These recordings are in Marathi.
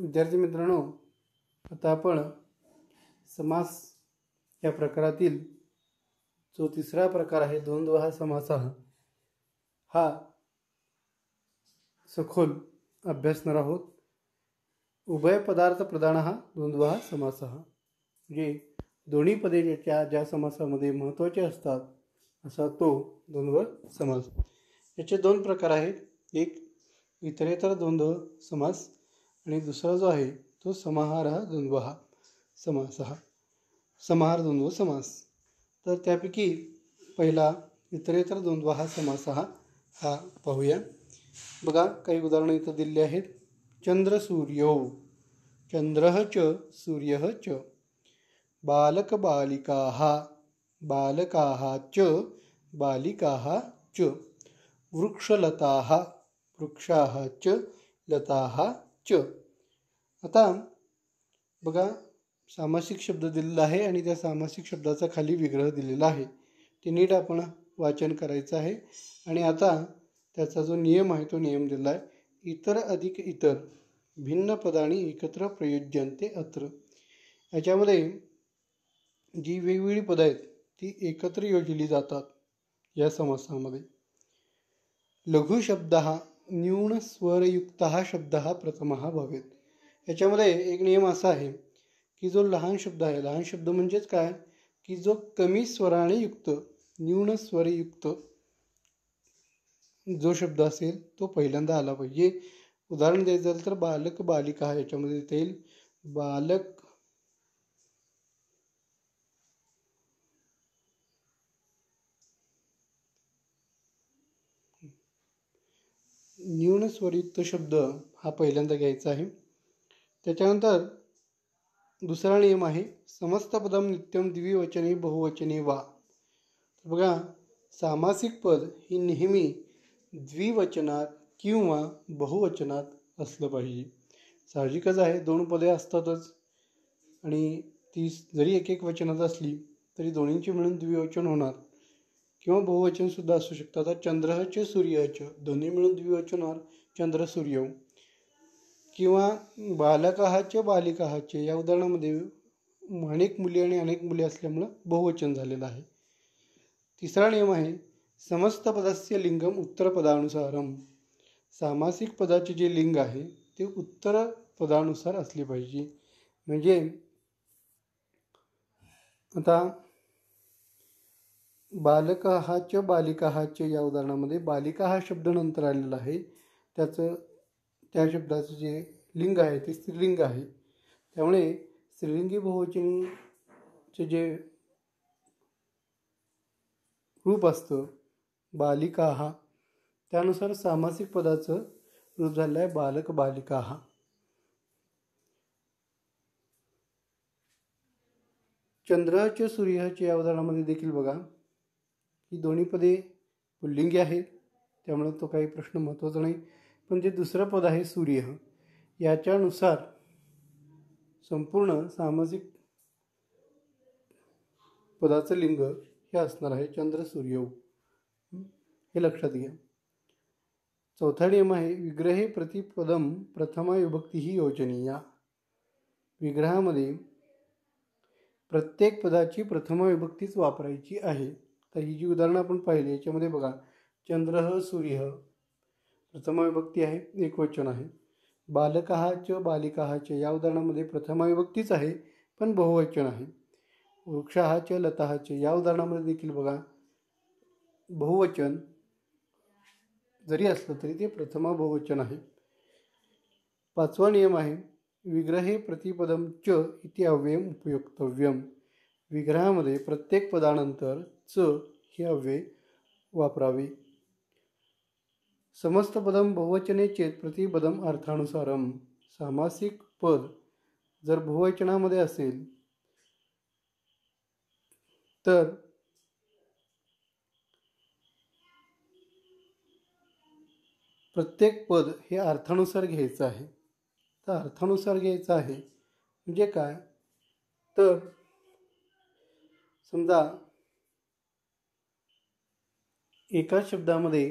विद्यार्थी मित्रांनो आता आपण समास या प्रकारातील जो तिसरा प्रकार आहे द्वंद्व हा समास हा सखोल अभ्यासणार आहोत उभय पदार्थ प्रदान हा द्वंद्व हा समास म्हणजे दोन्ही पदे ज्याच्या ज्या समासामध्ये महत्त्वाचे असतात असा तो द्वंद्व समास याचे दोन प्रकार आहेत एक इतरेतर द्वंद्व समास आणि दुसरा जो आहे तो समाहार हा द्वंद्व हा समास हा समाहार द्वंद्व समास तर त्यापैकी पहिला इतरेतर द्वंद्व हा समास हा हा पाहूया बघा काही उदाहरणं इथं दिली आहेत चंद्र सूर्यो चंद्र च सूर्य च बालक बालिका बालका च बालिका च वृक्षलता वृक्षा च लता च आता बघा सामासिक शब्द दिलेला आहे आणि त्या सामासिक शब्दाचा खाली विग्रह दिलेला आहे ते नीट आपण वाचन करायचं आहे आणि आता त्याचा जो नियम आहे तो नियम दिला आहे इतर अधिक इतर भिन्न पदाने एकत्र प्रयोज्यंते अत्र याच्यामध्ये जी वेगवेगळी पदं आहेत ती एकत्र योजली जातात या समासामध्ये लघुशब्द हा न्यून शब्द हा प्रथमः भवेत याच्यामध्ये एक नियम असा आहे की जो लहान शब्द आहे लहान शब्द म्हणजेच काय की जो कमी स्वराने युक्त न्यून स्वरयुक्त जो शब्द असेल तो पहिल्यांदा आला पाहिजे उदाहरण द्यायचं झालं तर बालक बालिका याच्यामध्ये देता येईल बालक न्यूनस्वरित शब्द हा पहिल्यांदा घ्यायचा आहे त्याच्यानंतर दुसरा नियम आहे समस्त पदम नित्यम द्विवचने बहुवचने वा बघा सामासिक पद ही नेहमी द्विवचनात किंवा बहुवचनात असलं पाहिजे साहजिकच आहे दोन पदे असतातच आणि ती जरी एक एक वचनात असली तरी दोन्हींची मिळून द्विवचन होणार किंवा बहुवचन सुद्धा असू शकतात आता सूर्याचे सूर्यहच दोन्ही मिळून द्विवचनावर चंद्र सूर्य किंवा बालकाहाचे बालिकाहाचे या उदाहरणामध्ये अनेक मुली आणि अनेक मुली असल्यामुळं बहुवचन झालेलं आहे तिसरा नियम आहे समस्त पदस्य लिंगम उत्तर पदानुसारम सामासिक पदाचे जे लिंग आहे ते उत्तर पदानुसार असले पाहिजे म्हणजे आता बालिका बालिकाहाच या उदाहरणामध्ये बालिका हा शब्द नंतर आलेला आहे त्याचं त्या शब्दाचं जे लिंग आहे ते स्त्रीलिंग आहे त्यामुळे स्त्रीलिंगी बहुवचनचे जे रूप असतं बालिका हा त्यानुसार सामासिक पदाचं रूप झालेलं आहे बालक बालिका हा चंद्राच्या सूर्याच्या या उदाहरणामध्ये देखील बघा ही दोन्ही पदे पुल्लिंगी आहेत त्यामुळं तो काही प्रश्न महत्त्वाचा नाही पण जे दुसरं पद आहे सूर्य याच्यानुसार संपूर्ण सामाजिक पदाचं लिंग हे असणार आहे चंद्र सूर्य हे लक्षात घ्या चौथा नियम आहे विग्रहे प्रतिपदम प्रथमा विभक्ती ही योजनीया विग्रहामध्ये प्रत्येक पदाची प्रथमा विभक्तीच वापरायची आहे तर ही जी उदाहरणं आपण पाहिली याच्यामध्ये बघा चंद्र सूर्य प्रथमाविभक्ती आहे एक वचन आहे बालक च बालिका च या उदाहरणामध्ये प्रथमाविभक्तीच आहे पण बहुवचन आहे वृक्ष हा च च या उदाहरणामध्ये देखील बघा बहुवचन जरी असलं तरी ते प्रथमा बहुवचन आहे पाचवा नियम आहे विग्रहे प्रतिपदम च इति अव्ययम विग्रहामध्ये प्रत्येक पदानंतर च ही अव्यय वापरावी समस्त पदम बहुवचने चेत प्रतिपदम अर्थानुसारम सामासिक पद जर बहुवचनामध्ये असेल तर प्रत्येक पद हे अर्थानुसार घ्यायचं आहे तर अर्थानुसार घ्यायचं आहे म्हणजे काय तर समजा एकाच शब्दामध्ये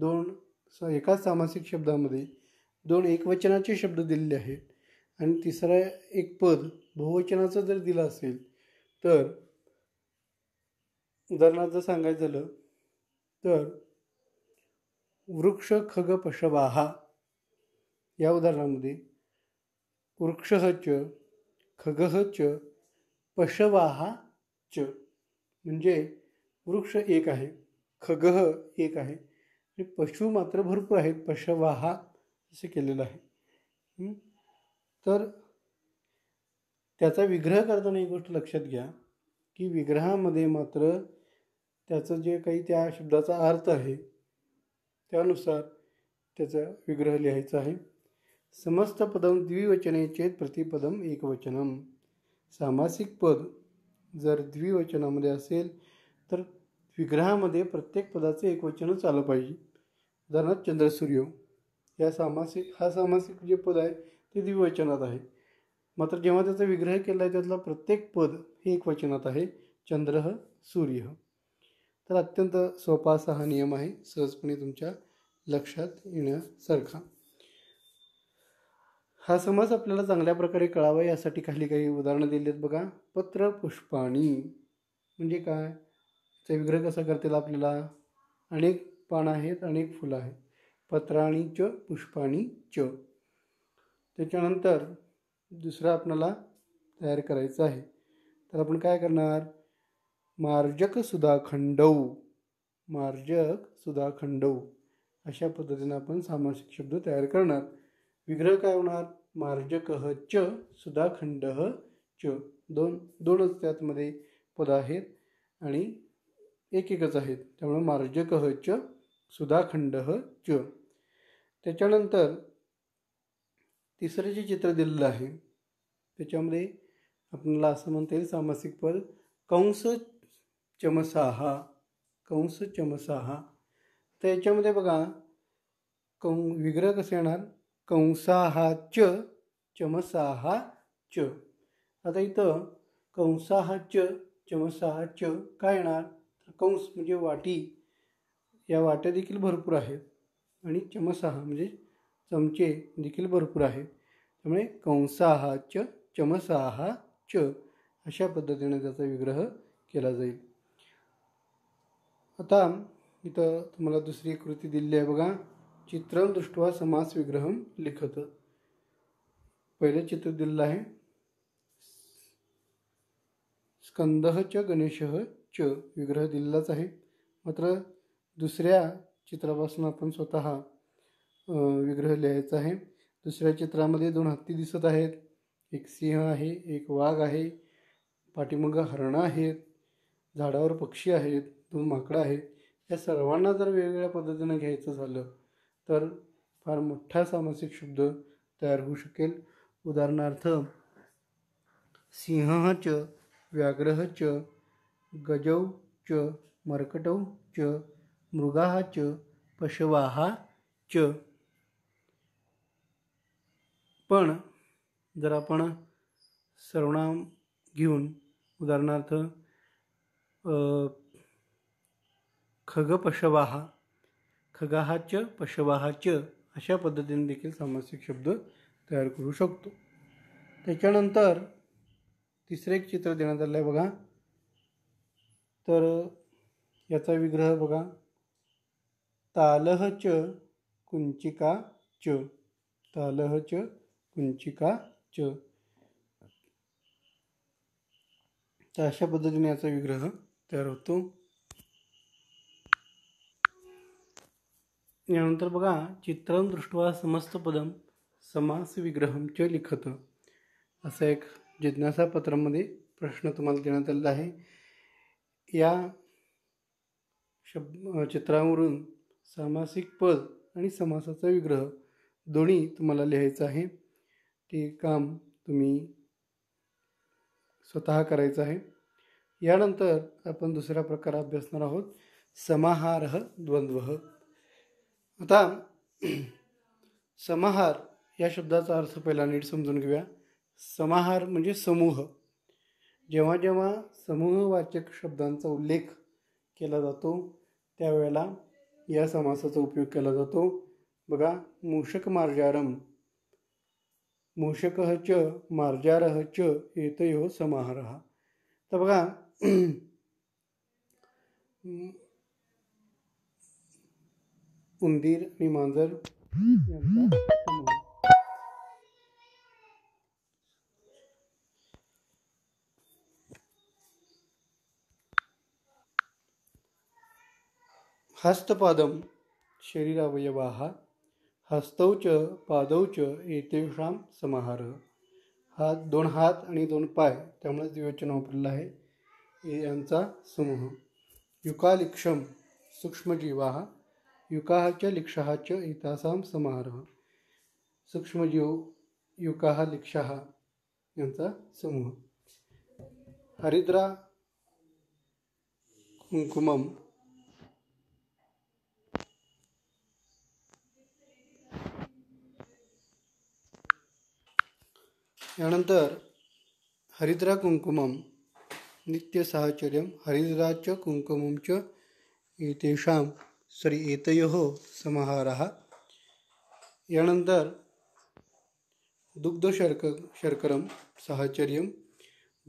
दोन स एकाच सामासिक शब्दामध्ये दोन एकवचनाचे शब्द दिलेले आहेत आणि तिसरा एक पद बहुवचनाचं जर दिलं असेल तर उदाहरणार्थ सांगायचं झालं तर वृक्ष खग पशवाहा या उदाहरणामध्ये वृक्ष च खग च पशवाहा च म्हणजे वृक्ष एक आहे खगह एक आहे आणि पशु मात्र भरपूर आहेत पशवाहा असे केलेलं आहे तर त्याचा विग्रह करताना एक गोष्ट लक्षात घ्या की विग्रहामध्ये मात्र त्याचं जे काही त्या शब्दाचा अर्थ आहे त्यानुसार त्याचा विग्रह लिहायचा आहे समस्त पदम द्विवचने चेत प्रतिपदम एकवचनम सामासिक पद जर द्विवचनामध्ये असेल तर विग्रहामध्ये प्रत्येक पदाचं एक वचन आलं पाहिजे उदाहरणार्थ चंद्रसूर्य या सामासिक हा सामासिक जे पद आहे ते द्विवचनात आहे मात्र जेव्हा त्याचा विग्रह केला आहे त्यातला प्रत्येक पद हे एक वचनात आहे चंद्र सूर्य तर अत्यंत सोपा असा हा नियम आहे सहजपणे तुमच्या लक्षात येण्यासारखा हा समास आपल्याला चांगल्या प्रकारे कळावा यासाठी खाली काही उदाहरणं दिली आहेत बघा पत्र पुष्पाणी म्हणजे काय ते विग्रह कसा करतील आपल्याला अनेक पानं आहेत अनेक फुलं आहेत पत्राणी च पुष्पाणी च त्याच्यानंतर दुसरा आपल्याला तयार करायचं आहे तर आपण काय करणार मार्जक सुधाखंडव मार्जक सुधा खंडौ अशा पद्धतीनं आपण सामासिक शब्द तयार करणार विग्रह काय होणार मार्जक च सुधाखंडः च दोन दोनच त्यातमध्ये पद आहेत आणि एक एकच आहेत त्यामुळे मार्जक ह च सुधाखंड ह च त्याच्यानंतर तिसरं जे चित्र दिलेलं आहे त्याच्यामध्ये आपल्याला असं म्हणता येईल सामासिक पद कंस चमसाहा कंस चमसाहा तर याच्यामध्ये बघा कं विग्रह कसे येणार कंसाहा च चमसाहा च आता इथं कंसाहा च चमसाहा च काय येणार कंस म्हणजे वाटी या वाट्या देखील भरपूर आहेत आणि चमसाह म्हणजे चमचे देखील भरपूर आहेत त्यामुळे कंसाहा च चमसाहा च अशा पद्धतीने त्याचा विग्रह केला जाईल आता इथं तुम्हाला दुसरी कृती दिली आहे बघा चित्र दृष्ट्वा समास विग्रह लिखत पहिलं चित्र दिलेलं आहे स्कंद च गणेश च विग्रह दिलेलाच आहे मात्र दुसऱ्या चित्रापासून आपण स्वतः विग्रह लिहायचा आहे दुसऱ्या चित्रामध्ये दोन हत्ती दिसत आहेत एक सिंह आहे एक वाघ आहे पाठीमुग हरणं आहेत झाडावर पक्षी आहेत दोन माकडं आहेत या सर्वांना जर वेगवेगळ्या पद्धतीनं घ्यायचं झालं तर फार मोठा सामासिक शब्द तयार होऊ शकेल उदाहरणार्थ सिंहच व्याघ्रच गजौ च मर्कटौ च मृगाः च पशवाः च पण जर आपण सर्वनाम घेऊन उदाहरणार्थ खगपशवाः खगाः च पशवाः च अशा पद्धतीने देखील सामासिक शब्द तयार करू शकतो त्याच्यानंतर तिसरे एक चित्र देण्यात आलं आहे बघा तर याचा विग्रह बघा तालह च कुंचिका च तालह च कुंचिका च तर अशा पद्धतीने याचा विग्रह तयार होतो यानंतर बघा चित्रम दृष्टवा समस्त पदम समास विग्रहम च लिखत असा एक जिज्ञासा पत्रामध्ये प्रश्न तुम्हाला देण्यात आलेला आहे या शब चित्रावरून सामासिक पद आणि समासाचा विग्रह दोन्ही तुम्हाला लिहायचं आहे ते काम तुम्ही स्वतः करायचं आहे यानंतर आपण दुसरा प्रकार अभ्यासणार आहोत समाहार द्वंद्व आता समाहार या शब्दाचा अर्थ पहिला नीट समजून घेऊया समाहार म्हणजे समूह जेव्हा जेव्हा समूहवाचक शब्दांचा उल्लेख केला जातो त्यावेळेला या समासाचा उपयोग केला जातो बघा मूषक मार्जारम मूषक च मार्जारह च येतयो समाहार तर बघा उंदीर आणि मांजर यांचा हस्तपादं शरीरावयवाः हस्तौ च पादौ च एतेषां समाहार हात दोन हात आणि दोन पाय त्यामुळेच विवेचन वापरलं आहे यांचा समूह युकालिक्षम सूक्ष्मजीवा युकाहाच्या च एतासां समाहार सूक्ष्मजीव युकाः लिक्षा यांचा समूह हरिद्रा कुंकुमम यानंतर हरिद्रा कुंकुमम नित्यसाहचर्यम हरिद्राच कुंकुमच एतेषां श्री एतयो समाहार यानंतर दुग्धशर्क शर्करम साहचर्यम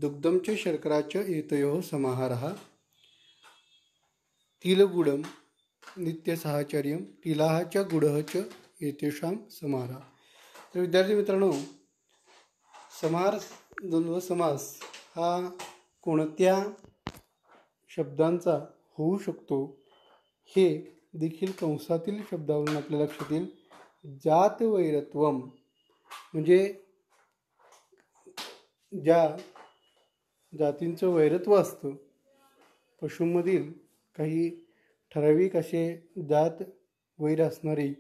दुग्धमच शर्कराच एतयो समाहार तिलगुडम नित्यसाहचर्यम तिलाहच गुडहच एतेषाम समाहार तर विद्यार्थी मित्रांनो समास द्वंद्व समास हा कोणत्या शब्दांचा होऊ शकतो हे देखील कंसातील शब्दावरून आपल्या लक्षात येईल जातवैरत्वम म्हणजे ज्या जातींचं वैरत्व असतं पशूंमधील काही ठराविक असे जात वैर असणारे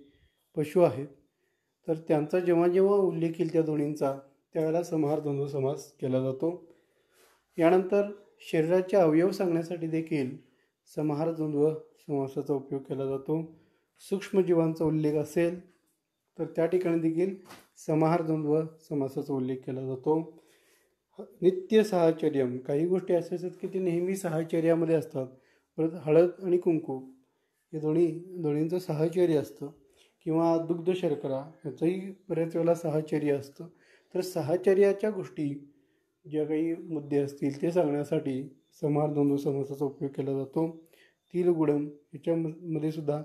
पशु आहेत तर त्यांचा जेव्हा जेव्हा उल्लेख येईल त्या दोन्हींचा त्यावेळेला समाहार द्वंद्व समास केला जातो यानंतर शरीराचे अवयव सांगण्यासाठी देखील समाहार द्वंद्व समासाचा उपयोग केला जातो सूक्ष्मजीवांचा उल्लेख असेल तर त्या ठिकाणी देखील समाहार द्वंद्व समासाचा उल्लेख केला जातो नित्य साहचर्यम काही गोष्टी अशा असतात की ते नेहमी साहचर्यामध्ये असतात परत हळद आणि कुंकू हे दोन्ही दोन्हींचं साहचर्य असतं किंवा दुग्ध शर्करा ह्याचंही बऱ्याच वेळेला साहचर्य असतं तर सहचर्याच्या गोष्टी ज्या काही मुद्दे असतील ते सांगण्यासाठी समार समारद्वंद्व समासाचा उपयोग केला जातो तिळगुडम याच्यामध्ये सुद्धा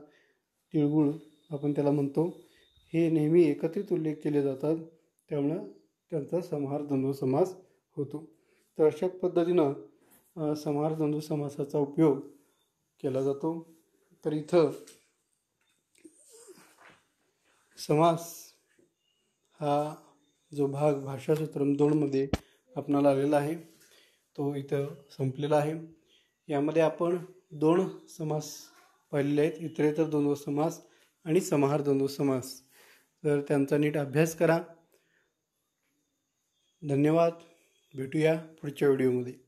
तिळगुळ आपण त्याला म्हणतो हे नेहमी एकत्रित उल्लेख केले जातात त्यामुळं त्यांचा समार द्वंद्व समास होतो तर अशा पद्धतीनं समार द्वंद्व समासाचा उपयोग केला जातो तर इथं समास हा जो भाग भाषासूत्रम दोनमध्ये आपणाला आलेला आहे तो इथं संपलेला आहे यामध्ये आपण दोन समास पाहिलेले आहेत इतरेतर दोन समास आणि समाहार दोन समास तर त्यांचा नीट अभ्यास करा धन्यवाद भेटूया पुढच्या व्हिडिओमध्ये